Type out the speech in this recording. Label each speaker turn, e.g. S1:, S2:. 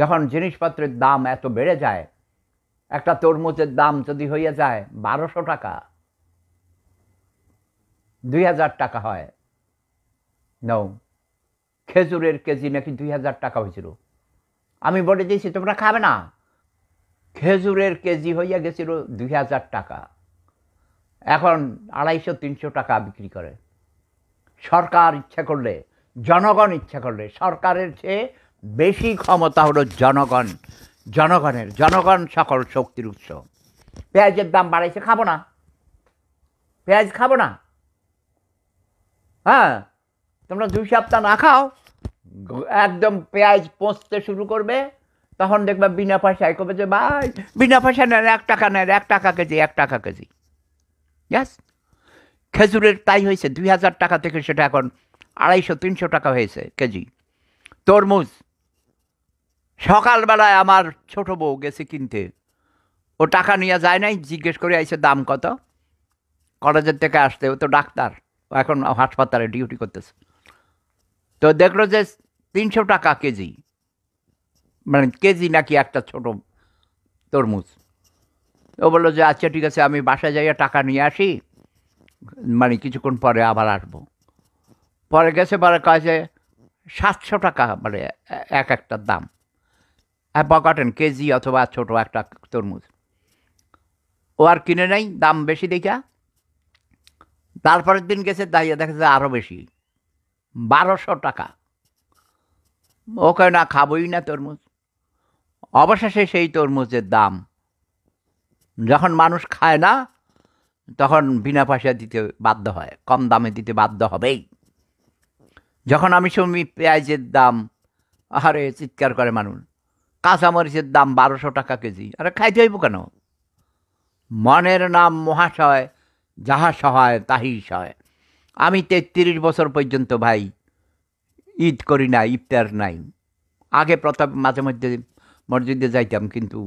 S1: যখন জিনিসপত্রের দাম এত বেড়ে যায় একটা তরমুজের দাম যদি হইয়া যায় বারোশো টাকা দুই হাজার টাকা হয় নৌ খেজুরের কেজি নাকি দুই হাজার টাকা হয়েছিল আমি বলে দিয়েছি তোমরা খাবে না খেজুরের কেজি হইয়া গেছিল দুই হাজার টাকা এখন আড়াইশো তিনশো টাকা বিক্রি করে সরকার ইচ্ছা করলে জনগণ ইচ্ছা করলে সরকারের চেয়ে বেশি ক্ষমতা হলো জনগণ জনগণের জনগণ সকল শক্তির উৎস পেঁয়াজের দাম বাড়াইছে খাবো না পেঁয়াজ খাবো না হ্যাঁ তোমরা দুই সপ্তাহ না খাও একদম পেঁয়াজ পচতে শুরু করবে তখন দেখবে বিনা পয়সায় কবে যে ভাই বিনা পয়সা নেন এক টাকা নেন এক টাকা কেজি এক টাকা কেজি ইয়াস খেজুরের তাই হয়েছে দুই হাজার টাকা থেকে সেটা এখন আড়াইশো তিনশো টাকা হয়েছে কেজি তরমুজ সকালবেলায় আমার ছোট বউ গেছে কিনতে ও টাকা নিয়ে যায় নাই জিজ্ঞেস করে আইসে দাম কত কলেজের থেকে আসতে ও তো ডাক্তার ও এখন হাসপাতালে ডিউটি করতেছে তো দেখলো যে তিনশো টাকা কেজি মানে কেজি নাকি একটা ছোট তরমুজ ও বললো যে আচ্ছা ঠিক আছে আমি বাসায় যাইয়া টাকা নিয়ে আসি মানে কিছুক্ষণ পরে আবার আসবো পরে গেছে পরে কয় যে সাতশো টাকা মানে এক একটার দাম হ্যাঁ, বকাটেন কেজি অথবা ছোট একটা তরমুজ ও আর কিনে নেই দাম বেশি দেখা তারপরের দিন গেছে দাঁড়িয়ে দেখা যায় আরও বেশি বারোশো টাকা ওকে না খাবই না তরমুজ অবশেষে সেই তরমুজের দাম যখন মানুষ খায় না তখন বিনা পয়সা দিতে বাধ্য হয় কম দামে দিতে বাধ্য হবেই যখন আমি শুনি পেঁয়াজের দাম আরে চিৎকার করে মানুষ কাঁচামরিচের দাম বারোশো টাকা কেজি আরে খাইতে হইব কেন মনের নাম মহাশয় যাহা সহায় তাহি সহায় আমি তেত্রিশ বছর পর্যন্ত ভাই ঈদ করি না ইফতার নাই আগে প্রথম মাঝে মধ্যে মসজিদে যাইতাম কিন্তু